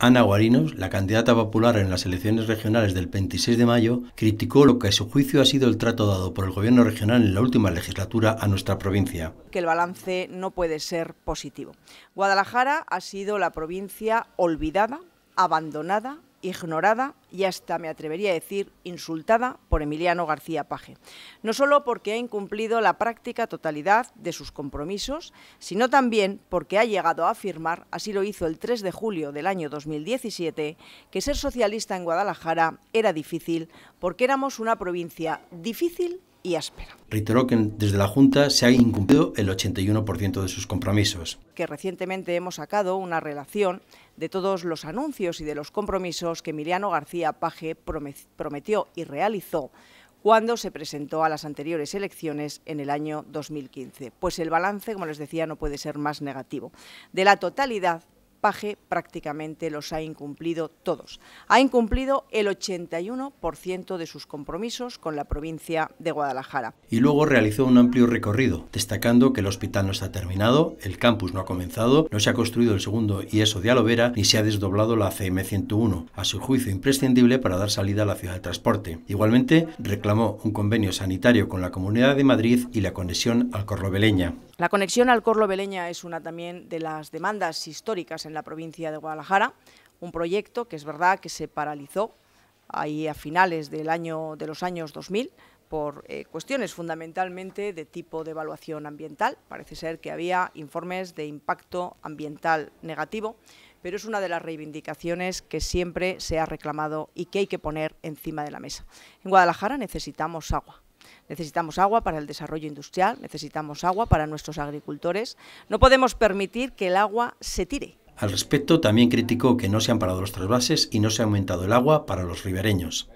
Ana Guarinos, la candidata popular en las elecciones regionales del 26 de mayo, criticó lo que a su juicio ha sido el trato dado por el Gobierno regional en la última legislatura a nuestra provincia. Que el balance no puede ser positivo. Guadalajara ha sido la provincia olvidada, abandonada ignorada y hasta me atrevería a decir insultada por Emiliano García Paje. No solo porque ha incumplido la práctica totalidad de sus compromisos, sino también porque ha llegado a afirmar, así lo hizo el 3 de julio del año 2017, que ser socialista en Guadalajara era difícil porque éramos una provincia difícil y áspera. Reiteró que desde la Junta se ha incumplido el 81% de sus compromisos. Que recientemente hemos sacado una relación de todos los anuncios y de los compromisos que Emiliano García Paje prometió y realizó cuando se presentó a las anteriores elecciones en el año 2015. Pues el balance, como les decía, no puede ser más negativo. De la totalidad Paje prácticamente los ha incumplido todos. Ha incumplido el 81% de sus compromisos con la provincia de Guadalajara. Y luego realizó un amplio recorrido, destacando que el hospital no está terminado, el campus no ha comenzado, no se ha construido el segundo eso de Alovera ni se ha desdoblado la CM101, a su juicio imprescindible para dar salida a la ciudad de transporte. Igualmente, reclamó un convenio sanitario con la Comunidad de Madrid y la conexión al Corloveleña. La conexión al Corloveleña es una también de las demandas históricas en la provincia de Guadalajara, un proyecto que es verdad que se paralizó ahí a finales del año, de los años 2000 por eh, cuestiones fundamentalmente de tipo de evaluación ambiental. Parece ser que había informes de impacto ambiental negativo, pero es una de las reivindicaciones que siempre se ha reclamado y que hay que poner encima de la mesa. En Guadalajara necesitamos agua. Necesitamos agua para el desarrollo industrial, necesitamos agua para nuestros agricultores. No podemos permitir que el agua se tire al respecto, también criticó que no se han parado los trasvases y no se ha aumentado el agua para los ribereños.